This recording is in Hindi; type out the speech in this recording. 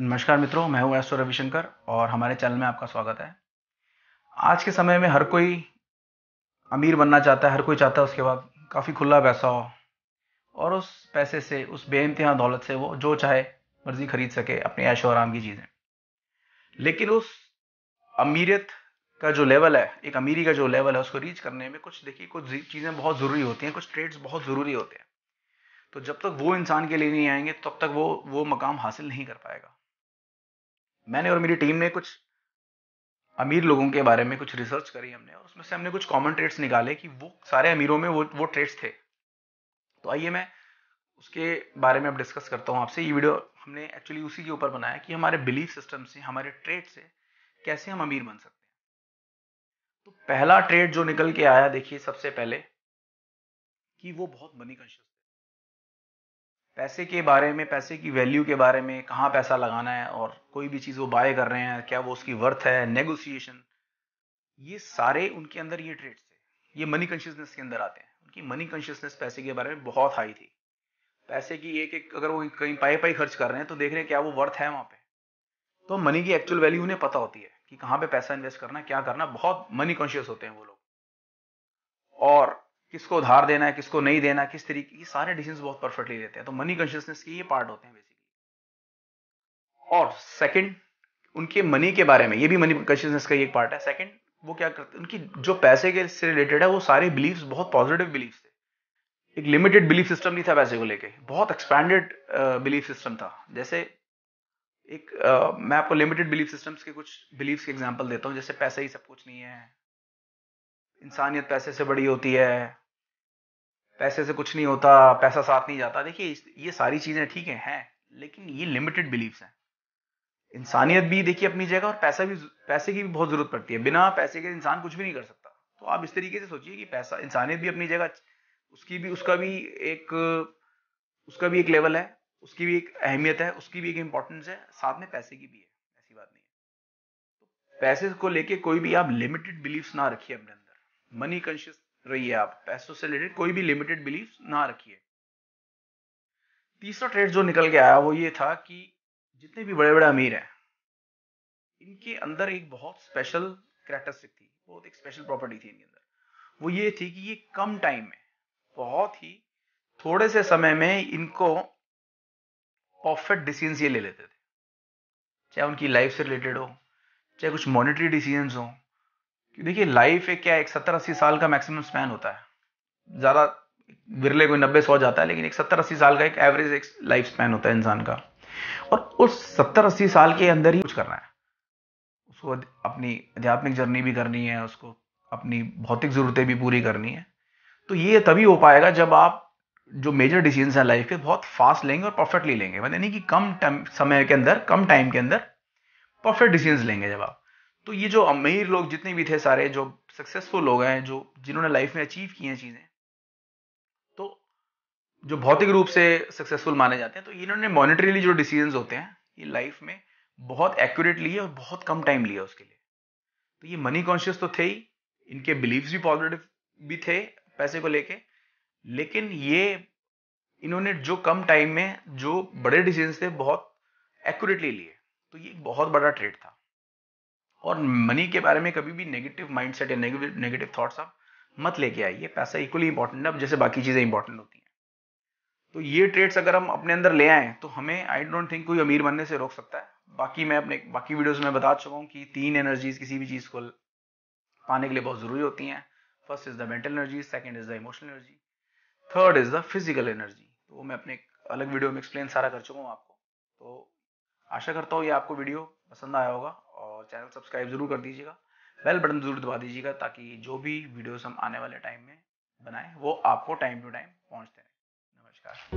नमस्कार मित्रों मैं हूं एस रविशंकर और हमारे चैनल में आपका स्वागत है आज के समय में हर कोई अमीर बनना चाहता है हर कोई चाहता है उसके बाद काफ़ी खुला पैसा हो और उस पैसे से उस बेइंतहा दौलत से वो जो चाहे मर्जी खरीद सके अपने ऐशो आराम की चीज़ें लेकिन उस अमीरियत का जो लेवल है एक अमीरी का जो लेवल है उसको रीच करने में कुछ देखिए कुछ चीज़ें बहुत ज़रूरी होती हैं कुछ ट्रेड्स बहुत ज़रूरी होते हैं तो जब तक वो इंसान के लिए नहीं आएंगे तब तक वो वो मकाम हासिल नहीं कर पाएगा मैंने और मेरी टीम ने कुछ अमीर लोगों के बारे में कुछ रिसर्च करी हमने और उसमें से हमने कुछ कॉमन ट्रेड्स निकाले कि वो सारे अमीरों में वो वो ट्रेड्स थे तो आइए मैं उसके बारे में अब डिस्कस करता हूँ आपसे ये वीडियो हमने एक्चुअली उसी के ऊपर बनाया कि हमारे बिलीफ सिस्टम से हमारे ट्रेड से कैसे हम अमीर बन सकते हैं तो पहला ट्रेड जो निकल के आया देखिए सबसे पहले कि वो बहुत मनी कंशियस पैसे के बारे में पैसे की वैल्यू के बारे में कहाँ पैसा लगाना है और कोई भी चीज़ वो बाय कर रहे हैं क्या वो उसकी वर्थ है नेगोशिएशन ये सारे उनके अंदर ये ट्रेड्स थे ये मनी कॉन्शियसनेस के अंदर आते हैं उनकी मनी कॉन्शियसनेस पैसे के बारे में बहुत हाई थी पैसे की एक एक अगर वो कहीं पाई पाई खर्च कर रहे हैं तो देख रहे हैं क्या वो वर्थ है वहाँ पे तो मनी की एक्चुअल वैल्यू उन्हें पता होती है कि कहाँ पे पैसा इन्वेस्ट करना क्या करना बहुत मनी कॉन्शियस होते हैं वो लोग और किसको उधार देना है किसको नहीं देना है किस तरीके ये सारे डिसीजन बहुत परफेक्टली लेते हैं तो मनी कॉन्शियसनेस के ये पार्ट होते हैं बेसिकली और सेकंड उनके मनी के बारे में ये भी मनी कॉन्शियसनेस का एक पार्ट है सेकंड वो क्या करते हैं उनकी जो पैसे के से रिलेटेड है वो सारे बिलीव बहुत पॉजिटिव बिलीफ थे एक लिमिटेड बिलीफ सिस्टम नहीं था पैसे को लेके बहुत एक्सपैंडेड बिलीफ सिस्टम था जैसे एक uh, मैं आपको लिमिटेड बिलीफ सिस्टम्स के कुछ बिलीव के एग्जाम्पल देता हूँ जैसे पैसा ही सब कुछ नहीं है इंसानियत पैसे से बड़ी होती है पैसे से कुछ नहीं होता पैसा साथ नहीं जाता देखिए ये सारी चीज़ें ठीक है हैं लेकिन ये लिमिटेड बिलीव्स हैं इंसानियत भी देखिए अपनी जगह और पैसा भी पैसे की भी बहुत ज़रूरत पड़ती है बिना पैसे के इंसान कुछ भी नहीं कर सकता तो आप इस तरीके से सोचिए कि पैसा इंसानियत भी अपनी जगह उसकी भी उसका भी एक उसका भी एक लेवल है उसकी भी एक अहमियत है उसकी भी एक इम्पोर्टेंस है साथ में पैसे की भी है ऐसी बात नहीं है तो पैसे को लेके कोई भी आप लिमिटेड बिलीव ना रखिए अपने अंदर मनी कॉन्शियस रहिए आप पैसों से रिलेटेड कोई भी लिमिटेड बिलीफ ना रखिए तीसरा ट्रेड जो निकल के आया वो ये था कि जितने भी बड़े बड़े अमीर हैं इनके अंदर एक बहुत स्पेशल करेक्टरिस्टिक थी बहुत एक स्पेशल प्रॉपर्टी थी इनके अंदर वो ये थी कि ये कम टाइम में बहुत ही थोड़े से समय में इनको परफेक्ट डिसीजन ये ले लेते थे चाहे उनकी लाइफ से रिलेटेड हो चाहे कुछ मॉनिटरी डिसीजन हो देखिए लाइफ एक क्या एक सत्तर अस्सी साल का मैक्सिमम स्पैन होता है ज़्यादा विरले कोई नब्बे सौ जाता है लेकिन एक सत्तर अस्सी साल का एक एवरेज एक लाइफ स्पैन होता है इंसान का और उस सत्तर अस्सी साल के अंदर ही कुछ करना है उसको अपनी आध्यात्मिक जर्नी भी करनी है उसको अपनी भौतिक ज़रूरतें भी पूरी करनी है तो ये तभी हो पाएगा जब आप जो मेजर डिसीजन है लाइफ के बहुत फास्ट लेंगे और परफेक्टली लेंगे मतलब नहीं कि कम समय के अंदर कम टाइम के अंदर परफेक्ट डिसीजन लेंगे जब आप तो ये जो अमीर लोग जितने भी थे सारे जो सक्सेसफुल लोग हैं जो जिन्होंने लाइफ में अचीव किए हैं चीज़ें तो जो भौतिक रूप से सक्सेसफुल माने जाते हैं तो इन्होंने मॉनिटरीली जो डिसीजन होते हैं ये लाइफ में बहुत एक्यूरेट लिए और बहुत कम टाइम लिया उसके लिए तो ये मनी कॉन्शियस तो थे ही इनके बिलीव भी पॉजिटिव भी थे पैसे को लेके लेकिन ये इन्होंने जो कम टाइम में जो बड़े डिसीजन थे बहुत एक्यूरेटली लिए तो ये बहुत बड़ा ट्रेड था और मनी के बारे में कभी भी नेगेटिव माइंडसेट या नेगेटिव थॉट्स आप मत लेके आइए पैसा इक्वली इंपॉर्टेंट है अब जैसे बाकी चीज़ें इंपॉर्टेंट होती हैं तो ये ट्रेड्स अगर हम अपने अंदर ले आए तो हमें आई डोंट थिंक कोई अमीर बनने से रोक सकता है बाकी मैं अपने बाकी वीडियोज में बता चुका हूँ कि तीन एनर्जीज किसी भी चीज़ को पाने के लिए बहुत ज़रूरी होती हैं first is the mental energy second is the emotional energy third is the physical energy तो मैं अपने अलग वीडियो में एक्सप्लेन सारा कर चुका हूँ आपको तो आशा करता हूँ ये आपको वीडियो पसंद आया होगा चैनल सब्सक्राइब जरूर कर दीजिएगा बेल बटन जरूर दबा दीजिएगा ताकि जो भी वीडियोस हम आने वाले टाइम में बनाएं वो आपको टाइम टू टाइम पहुंचते हैं नमस्कार